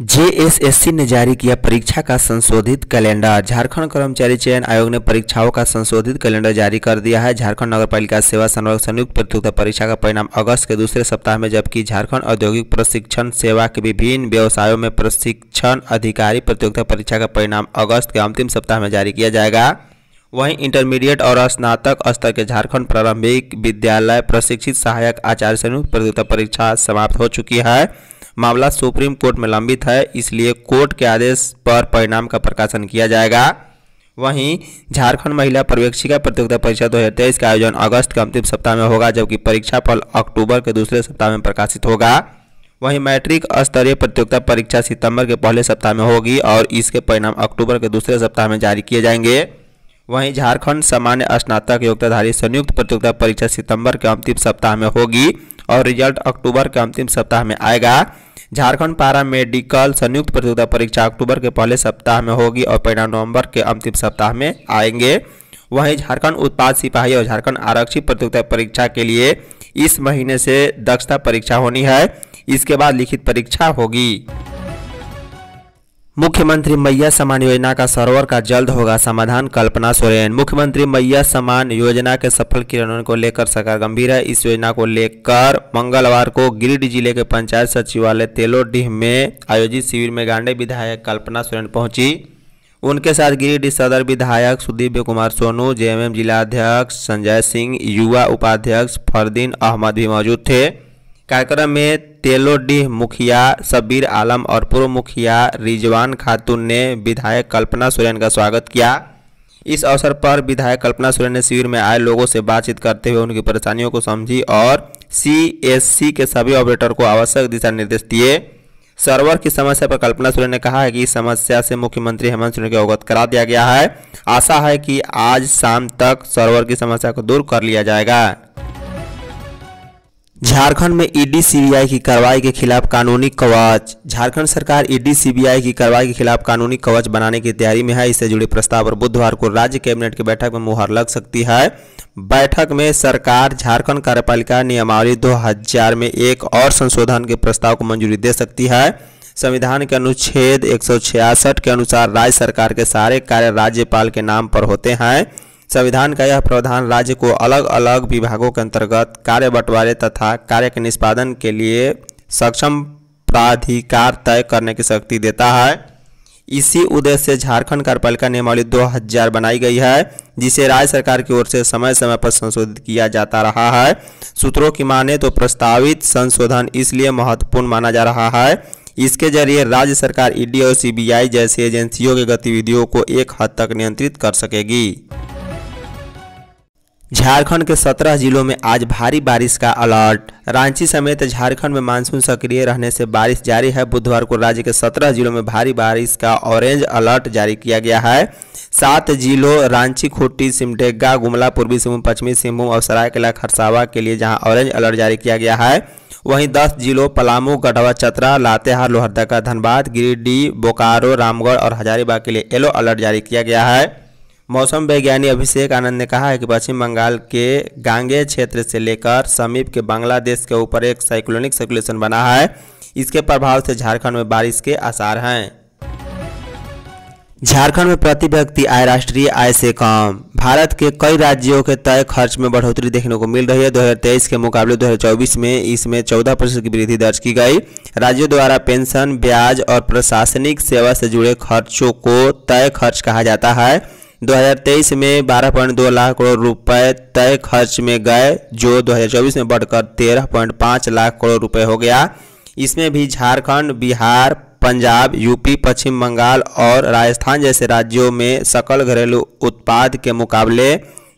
JSSC ने जारी किया परीक्षा का संशोधित कैलेंडर झारखंड कर्मचारी चयन आयोग ने परीक्षाओं का संशोधित कैलेंडर जारी कर दिया है झारखंड नगरपालिका सेवा संवर्ग संयुक्त प्रतियोगिता परीक्षा का परिणाम अगस्त के दूसरे सप्ताह में जबकि झारखंड औद्योगिक प्रशिक्षण सेवा के विभिन्न व्यवसायों में प्रशिक्षण अधिकारी प्रतियोगिता परीक्षा का परिणाम अगस्त के अंतिम सप्ताह में जारी किया जाएगा वहीं इंटरमीडिएट और स्नातक स्तर के झारखंड प्रारंभिक विद्यालय प्रशिक्षित सहायक आचार्य संयुक्त प्रतियोगिता परीक्षा समाप्त हो चुकी है मामला सुप्रीम कोर्ट में लंबित है इसलिए कोर्ट के आदेश पर परिणाम का प्रकाशन किया जाएगा वहीं झारखंड महिला पर्यवेक्षिका प्रतियोगिता परीक्षा दो हज़ार तेईस का आयोजन अगस्त के अंतिम सप्ताह में होगा जबकि परीक्षा फल अक्टूबर के दूसरे सप्ताह में प्रकाशित होगा वहीं मैट्रिक स्तरीय प्रतियोगिता परीक्षा सितंबर के पहले सप्ताह में होगी और इसके परिणाम अक्टूबर के दूसरे सप्ताह में जारी किए जाएंगे वहीं झारखंड सामान्य स्नातक योग्यताधारी संयुक्त प्रतियोगिता परीक्षा सितंबर के अंतिम सप्ताह में होगी और रिजल्ट अक्टूबर के अंतिम सप्ताह में आएगा झारखंड पारा मेडिकल संयुक्त प्रतियोगिता परीक्षा अक्टूबर के पहले सप्ताह में होगी और परिणाम नवंबर के अंतिम सप्ताह में आएंगे वहीं झारखंड उत्पाद सिपाही और झारखंड आरक्षित प्रतियोगिता परीक्षा के लिए इस महीने से दक्षता परीक्षा होनी है इसके बाद लिखित परीक्षा होगी मुख्यमंत्री मैया समान योजना का सरोवर का जल्द होगा समाधान कल्पना सोरेन मुख्यमंत्री मैया समान योजना के सफल क्रियान्वयन को लेकर सरकार गंभीर है इस योजना को लेकर मंगलवार को गिरिडीह जिले के पंचायत सचिवालय तेलोडीह में आयोजित शिविर में गांडे विधायक कल्पना सोरेन पहुंची उनके साथ गिरिडीह सदर विधायक सुदीप कुमार सोनू जे जिला अध्यक्ष संजय सिंह युवा उपाध्यक्ष फरदीन अहमद भी मौजूद थे कार्यक्रम में तेलोडीह मुखिया शब्बीर आलम और पूर्व मुखिया रिजवान खातून ने विधायक कल्पना सोरेन का स्वागत किया इस अवसर पर विधायक कल्पना सोरेन ने शिविर में आए लोगों से बातचीत करते हुए उनकी परेशानियों को समझी और सी के सभी ऑपरेटर को आवश्यक दिशा निर्देश दिए सर्वर की समस्या पर कल्पना सोरेन ने कहा है कि इस समस्या से मुख्यमंत्री हेमंत सोरेन को अवगत करा दिया गया है आशा है कि आज शाम तक सर्वर की समस्या को दूर कर लिया जाएगा झारखंड में ईडी सीबीआई की कार्रवाई के खिलाफ कानूनी कवच झारखंड सरकार ईडी सीबीआई की कार्रवाई के खिलाफ कानूनी कवच बनाने की तैयारी में है इससे जुड़े प्रस्ताव पर बुधवार को राज्य कैबिनेट की बैठक में मुहर लग सकती है बैठक में सरकार झारखंड कार्यपालिका नियमावली 2000 में एक और संशोधन के प्रस्ताव को मंजूरी दे सकती है संविधान के अनुच्छेद एक के अनुसार राज्य सरकार के सारे कार्य राज्यपाल के नाम पर होते हैं संविधान का यह प्रावधान राज्य को अलग अलग विभागों के अंतर्गत कार्य बंटवारे तथा कार्य के निष्पादन के लिए सक्षम प्राधिकार तय करने की शक्ति देता है इसी उद्देश्य से झारखंड कार्यपालिका नियमावली 2000 बनाई गई है जिसे राज्य सरकार की ओर से समय समय पर संशोधित किया जाता रहा है सूत्रों की माने तो प्रस्तावित संशोधन इसलिए महत्वपूर्ण माना जा रहा है इसके जरिए राज्य सरकार ईडी और सीबीआई जैसी एजेंसियों की गतिविधियों को एक हद तक नियंत्रित कर सकेगी झारखंड के 17 जिलों में आज भारी बारिश का अलर्ट रांची समेत झारखंड में मानसून सक्रिय रहने से बारिश जारी है बुधवार को राज्य के 17 जिलों में भारी बारिश का ऑरेंज अलर्ट जारी किया गया है सात जिलों रांची खूंटी सिमडेगा गुमला पूर्वी सिंहभूम पश्चिमी सिंहभूम और सरायकला खरसावा के लिए जहाँ ऑरेंज अलर्ट जारी किया गया है वहीं दस जिलों पलामू गढ़वा चतरा लातेहार लोहरदगा धनबाद गिरिडीह बोकारो रामगढ़ और हजारीबाग के लिए येलो अलर्ट जारी किया गया है मौसम वैज्ञानिक अभिषेक आनंद ने कहा है कि पश्चिम बंगाल के गांगे क्षेत्र से लेकर समीप के बांग्लादेश के ऊपर एक साइक्लोनिक सर्कुलेशन बना है इसके प्रभाव से झारखंड में बारिश के आसार हैं झारखंड में प्रति व्यक्ति आय राष्ट्रीय आय से कम भारत के कई राज्यों के तय खर्च में बढ़ोतरी देखने को मिल रही है 2023 के मुकाबले 2024 में इसमें 14 प्रतिशत की वृद्धि दर्ज की गई राज्यों द्वारा पेंशन ब्याज और प्रशासनिक सेवा से जुड़े खर्चों को तय खर्च कहा जाता है 2023 में 12.2 लाख करोड़ रुपए तय खर्च में गए जो 2024 में बढ़कर 13.5 लाख करोड़ रुपए हो गया इसमें भी झारखंड बिहार पंजाब यूपी पश्चिम बंगाल और राजस्थान जैसे राज्यों में सकल घरेलू उत्पाद के मुकाबले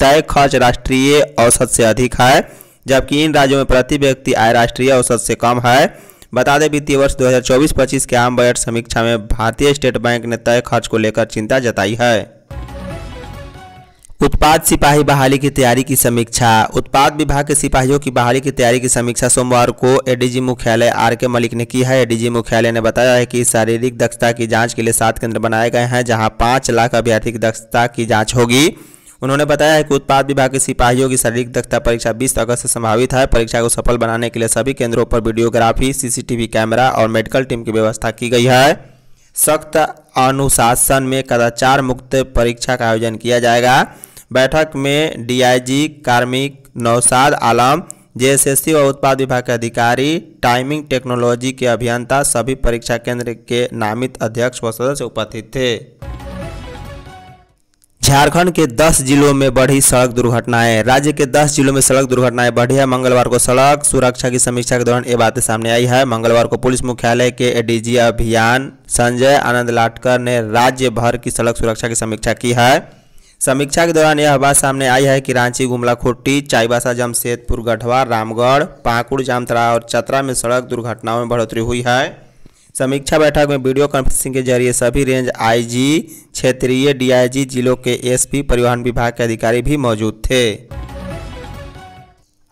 तय खर्च राष्ट्रीय औसत से अधिक है जबकि इन राज्यों में प्रति व्यक्ति आय राष्ट्रीय औसत से कम है बता दें वित्तीय वर्ष 2024-25 के आम बजट समीक्षा में भारतीय स्टेट बैंक ने तय खर्च को लेकर चिंता जताई है उत्पाद सिपाही बहाली की तैयारी की समीक्षा उत्पाद विभाग के सिपाहियों की बहाली की तैयारी की समीक्षा सोमवार को एडीजी मुख्यालय आर के मलिक ने की है एडीजी मुख्यालय ने बताया है कि शारीरिक दक्षता की जांच के लिए सात केंद्र बनाए गए हैं जहां पाँच लाख अभ्यर्थी की दक्षता की जांच होगी उन्होंने बताया है कि उत्पाद विभाग के सिपाहियों की शारीरिक दक्षता परीक्षा बीस अगस्त से संभावित है परीक्षा को सफल बनाने के लिए सभी केंद्रों पर वीडियोग्राफी सीसीटीवी कैमरा और मेडिकल टीम की व्यवस्था की गई है सख्त अनुशासन में कदाचार मुक्त परीक्षा का आयोजन किया जाएगा बैठक में डीआईजी कार्मिक नौसाद आलम जेएसएससी व उत्पाद विभाग के अधिकारी टाइमिंग टेक्नोलॉजी के अभियंता सभी परीक्षा केंद्र के नामित अध्यक्ष व सदस्य उपस्थित थे झारखंड के 10 जिलों में बढ़ी सड़क दुर्घटनाएं राज्य के 10 जिलों में सड़क दुर्घटनाएं बढ़ी है मंगलवार को सड़क सुरक्षा की समीक्षा के दौरान ये बातें सामने आई है मंगलवार को पुलिस मुख्यालय के एडीजी अभियान संजय आनंद लाटकर ने राज्य भर की सड़क सुरक्षा की समीक्षा की है समीक्षा के दौरान यह बात सामने आई है कि रांची खुट्टी चाईबासा जमशेदपुर गढ़वा रामगढ़ पाकुड़ जामतरा और चतरा में सड़क दुर्घटनाओं में बढ़ोतरी हुई है समीक्षा बैठक में वीडियो कॉन्फ्रेंसिंग के जरिए सभी रेंज आईजी, क्षेत्रीय डीआईजी, जिलों के एसपी, परिवहन विभाग के अधिकारी भी मौजूद थे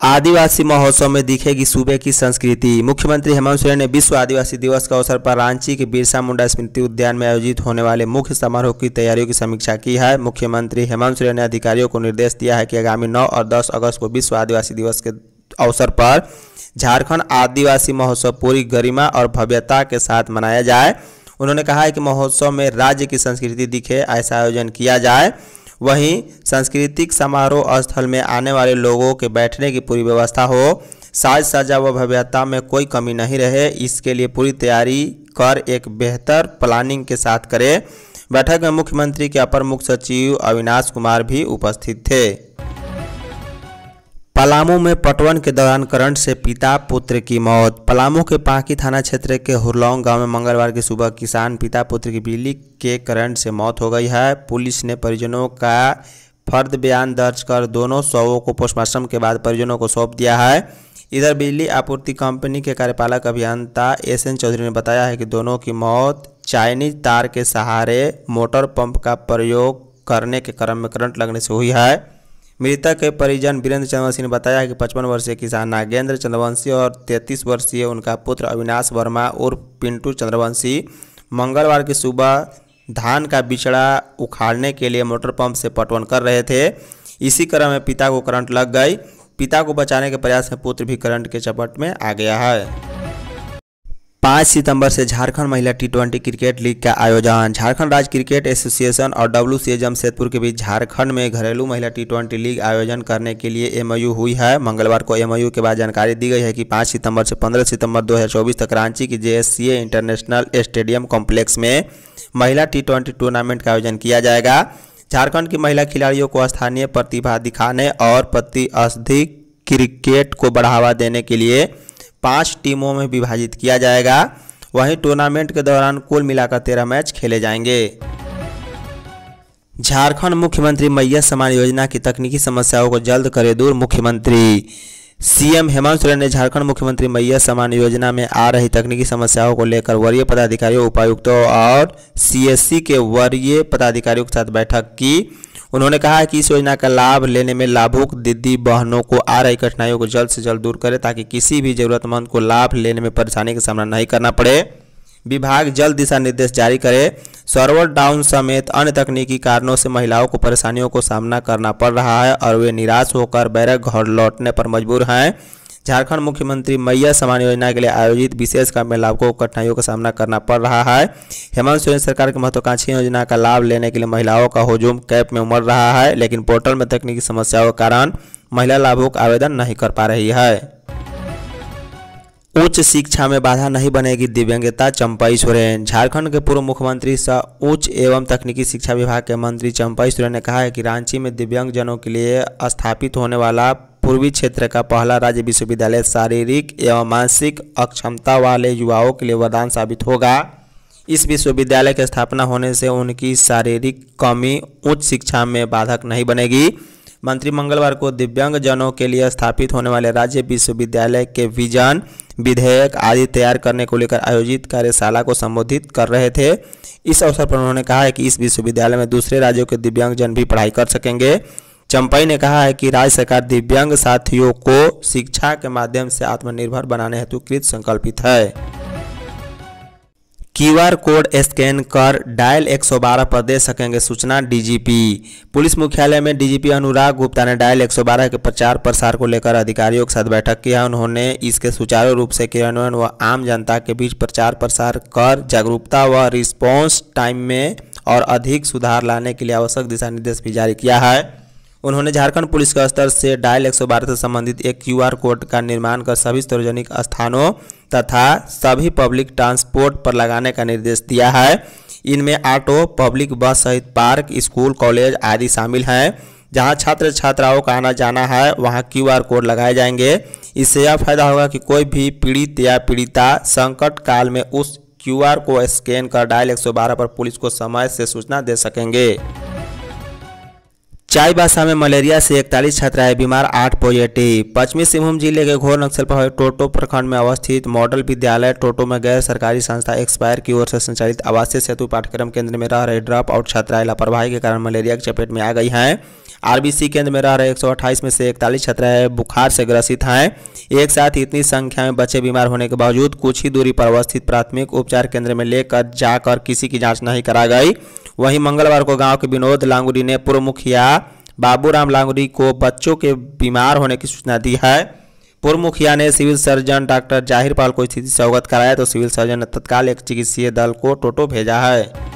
आदिवासी महोत्सव में दिखेगी सूबे की संस्कृति मुख्यमंत्री हेमंत सोरेन ने विश्व आदिवासी दिवस के अवसर पर रांची के बिरसा मुंडा स्मृति उद्यान में आयोजित होने वाले मुख्य समारोह की तैयारियों की समीक्षा की है मुख्यमंत्री हेमंत सोरेन ने अधिकारियों को निर्देश दिया है कि आगामी 9 और 10 अगस्त को विश्व आदिवासी दिवस के अवसर पर झारखंड आदिवासी महोत्सव पूरी गरिमा और भव्यता के साथ मनाया जाए उन्होंने कहा है कि महोत्सव में राज्य की संस्कृति दिखे ऐसा आयोजन किया जाए वहीं सांस्कृतिक समारोह स्थल में आने वाले लोगों के बैठने की पूरी व्यवस्था हो साज सजा व भव्यता में कोई कमी नहीं रहे इसके लिए पूरी तैयारी कर एक बेहतर प्लानिंग के साथ करें बैठक में मुख्यमंत्री के अपर मुख्य सचिव अविनाश कुमार भी उपस्थित थे पलामू में पटवन के दौरान करंट से पिता पुत्र की मौत पलामू के पाकी थाना क्षेत्र के हुरलोंग गांव में मंगलवार की सुबह किसान पिता पुत्र की बिजली के करंट से मौत हो गई है पुलिस ने परिजनों का फर्द बयान दर्ज कर दोनों शवों को पोस्टमार्टम के बाद परिजनों को सौंप दिया है इधर बिजली आपूर्ति कंपनी के कार्यपालक अभियंता एस एन चौधरी ने बताया है कि दोनों की मौत चाइनीज तार के सहारे मोटर पंप का प्रयोग करने के क्रम में करंट लगने से हुई है मृतक के परिजन वीरेंद्र चंद्रवंशी ने बताया कि पचपन वर्षीय किसान नागेंद्र चंद्रवंशी और तैंतीस वर्षीय उनका पुत्र अविनाश वर्मा उर्फ पिंटू चंद्रवंशी मंगलवार की सुबह धान का बिछड़ा उखाड़ने के लिए मोटर पंप से पटवन कर रहे थे इसी क्रम में पिता को करंट लग गई पिता को बचाने के प्रयास में पुत्र भी करंट के चपट में आ गया है पाँच सितंबर से झारखंड महिला टी ट्वेंटी क्रिकेट लीग का आयोजन झारखंड राज्य क्रिकेट एसोसिएशन और डब्ल्यू जमशेदपुर के बीच झारखंड में घरेलू महिला टी ट्वेंटी लीग आयोजन करने के लिए एमओयू हुई है मंगलवार को एमओयू के बाद जानकारी दी गई है कि पाँच सितंबर से पंद्रह सितंबर 2024 तक रांची की जे इंटरनेशनल स्टेडियम कॉम्प्लेक्स में महिला टी टूर्नामेंट का आयोजन किया जाएगा झारखंड की महिला खिलाड़ियों को स्थानीय प्रतिभा दिखाने और प्रतिस्थिक क्रिकेट को बढ़ावा देने के लिए पाँच टीमों में विभाजित किया जाएगा वहीं टूर्नामेंट के दौरान कुल मिलाकर तेरह मैच खेले जाएंगे झारखंड मुख्यमंत्री मैया समान योजना की तकनीकी समस्याओं को जल्द करे दूर मुख्यमंत्री सीएम हेमंत सोरेन ने झारखंड मुख्यमंत्री मैया समान योजना में आ रही तकनीकी समस्याओं को लेकर वरीय पदाधिकारियों उपायुक्तों और सीएससी के वरीय पदाधिकारियों के साथ बैठक की उन्होंने कहा कि इस योजना का लाभ लेने में लाभुक दीदी बहनों को आ रही कठिनाइयों को जल्द से जल्द दूर करें ताकि किसी भी जरूरतमंद को लाभ लेने में परेशानी का सामना नहीं करना पड़े विभाग जल्द दिशा निर्देश जारी करे सर्वर डाउन समेत अन्य तकनीकी कारणों से महिलाओं को परेशानियों को सामना करना पड़ रहा है और वे निराश होकर बैरक घर लौटने पर मजबूर हैं झारखंड मुख्यमंत्री मैया समान योजना के लिए आयोजित विशेष कैंप में लाभुकों को कठिनाइयों का सामना करना पड़ रहा है हेमंत सोरेन सरकार की महत्वाकांक्षी योजना का लाभ लेने के लिए महिलाओं का हजूम कैप में उमड़ रहा है लेकिन पोर्टल में तकनीकी समस्याओं के कारण महिला लाभुक आवेदन नहीं कर पा रही है उच्च शिक्षा में बाधा नहीं बनेगी दिव्यांगता चंपाई सोरेन झारखंड के पूर्व मुख्यमंत्री सह उच्च एवं तकनीकी शिक्षा विभाग के मंत्री चंपाई सोरेन ने कहा है कि रांची में दिव्यांगजनों के लिए स्थापित होने वाला पूर्वी क्षेत्र का पहला राज्य विश्वविद्यालय शारीरिक एवं मानसिक अक्षमता वाले युवाओं के लिए वरदान साबित होगा इस विश्वविद्यालय की स्थापना होने से उनकी शारीरिक कमी उच्च शिक्षा में बाधक नहीं बनेगी मंत्री मंगलवार को दिव्यांगजनों के लिए स्थापित होने वाले राज्य विश्वविद्यालय के विजन विधेयक आदि तैयार करने को लेकर आयोजित कार्यशाला को संबोधित कर रहे थे इस अवसर पर उन्होंने कहा है कि इस विश्वविद्यालय में दूसरे राज्यों के दिव्यांगजन भी पढ़ाई कर सकेंगे चंपई ने कहा है कि राज्य सरकार दिव्यांग साथियों को शिक्षा के माध्यम से आत्मनिर्भर बनाने हेतु कृत संकल्पित है क्यूआर कोड स्कैन कर डायल 112 पर दे सकेंगे सूचना डीजीपी पुलिस मुख्यालय में डीजीपी अनुराग गुप्ता ने डायल 112 के प्रचार प्रसार को लेकर अधिकारियों के साथ बैठक किया उन्होंने इसके सुचारू रूप से क्रियान्वयन व आम जनता के बीच प्रचार प्रसार कर जागरूकता व रिस्पॉन्स टाइम में और अधिक सुधार लाने के लिए आवश्यक दिशा निर्देश भी जारी किया है उन्होंने झारखंड पुलिस के स्तर से डायल 112 से संबंधित एक क्यूआर कोड का निर्माण कर सभी सार्वजनिक स्थानों तथा सभी पब्लिक ट्रांसपोर्ट पर लगाने का निर्देश दिया है इनमें ऑटो पब्लिक बस सहित पार्क स्कूल कॉलेज आदि शामिल हैं जहां छात्र छात्राओं का आना जाना है वहां क्यूआर कोड लगाए जाएंगे इससे यह फायदा होगा कि कोई भी पीड़ित या पीड़िता संकट काल में उस क्यू को स्कैन कर डायल एक पर पुलिस को समय से सूचना दे सकेंगे चाईबासा भाषा में मलेरिया से इकतालीस छात्राएं बीमार आठ पॉजिटिव पश्चिमी सिंहभूम जिले के घोर नक्सल प्रभावित टोटो प्रखंड में अवस्थित मॉडल विद्यालय टोटो में गैर सरकारी संस्था एक्सपायर की ओर से संचालित आवासीय सेतु पाठ्यक्रम केंद्र में रह रहे ड्रॉप आउट छात्राएं लापरवाही के कारण मलेरिया की चपेट में आ गई हैं आरबीसी केंद्र में रह रहे एक में से इकतालीस छात्राएं बुखार से ग्रसित हैं एक साथ इतनी संख्या में बच्चे बीमार होने के बावजूद कुछ ही दूरी पर अवस्थित प्राथमिक उपचार केंद्र में लेकर जाकर किसी की जाँच नहीं करा गई वहीं मंगलवार को गांव के विनोद लांगुरी ने पूर्व मुखिया बाबूराम लांगुरी को बच्चों के बीमार होने की सूचना दी है पूर्व मुखिया ने सिविल सर्जन डॉक्टर जाहिर पाल को स्थिति से अवगत कराया तो सिविल सर्जन ने तत्काल एक चिकित्सीय दल को टोटो भेजा है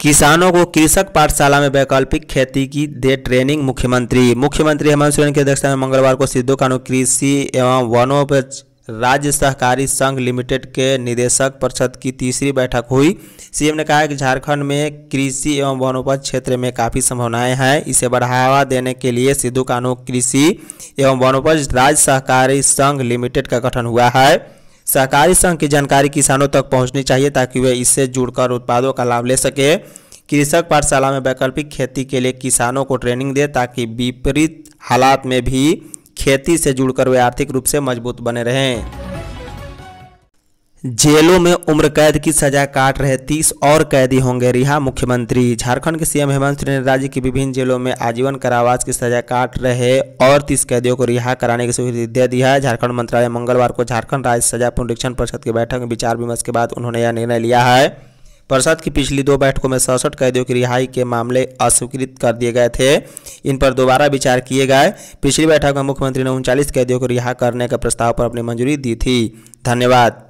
किसानों को कृषक पाठशाला में वैकल्पिक खेती की दे ट्रेनिंग मुख्यमंत्री मुख्यमंत्री हेमंत सोरेन की अध्यक्षता में मंगलवार को सिद्धू कानू कृषि एवं वनोपज राज्य सहकारी संघ लिमिटेड के निदेशक परिषद की तीसरी बैठक हुई सीएम ने कहा कि झारखंड में कृषि एवं वनोपज क्षेत्र में काफ़ी संभावनाएं हैं इसे बढ़ावा देने के लिए सिद्धू कानू कृषि एवं वनोपज राज्य सहकारी संघ लिमिटेड का गठन हुआ है सहकारी संघ की जानकारी किसानों तक पहुंचनी चाहिए ताकि वे इससे जुड़कर उत्पादों का लाभ ले सके कृषक पाठशाला में वैकल्पिक खेती के लिए किसानों को ट्रेनिंग दे ताकि विपरीत हालात में भी खेती से जुड़कर वे आर्थिक रूप से मजबूत बने रहे जेलों में उम्र कैद की सजा काट रहे तीस और कैदी होंगे रिहा मुख्यमंत्री झारखंड के सीएम हेमंत सोरेन ने राज्य की विभिन्न जेलों में आजीवन कारावास की सजा काट रहे और तीस कैदियों को रिहा कराने की स्वीकृति दे दी है झारखंड मंत्रालय मंगलवार को झारखंड राज्य सजा पुनरीक्षण परिषद की बैठक में विचार विमर्श के बाद उन्होंने यह निर्णय लिया है परिषद की पिछली दो बैठकों में सड़सठ कैदियों की रिहाई के मामले अस्वीकृत कर दिए गए थे इन पर दोबारा विचार किए गए पिछली बैठक में मुख्यमंत्री ने उनचालीस कैदियों को रिहा करने के प्रस्ताव पर अपनी मंजूरी दी थी धन्यवाद